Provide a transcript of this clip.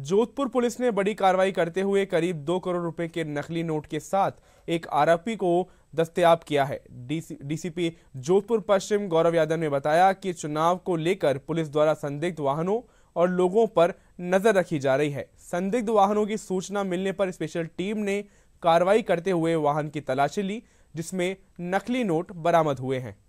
Jodhpur police ने बड़ी कार्रवाई करते हुए करीब दो करोड़ रुपए के नकली नोट के साथ एक आरोपी को दस्तयाब किया है डीसीपी जोधपुर पश्चिम गौरव यादव ने बताया कि चुनाव को लेकर पुलिस द्वारा संदिग्ध वाहनों और लोगों पर नजर रखी जा रही है संदिग्ध वाहनों की सूचना मिलने पर स्पेशल टीम ने कार्रवाई करते हुए वाहन की तलाशी ली जिसमें नकली नोट बरामद हुए हैं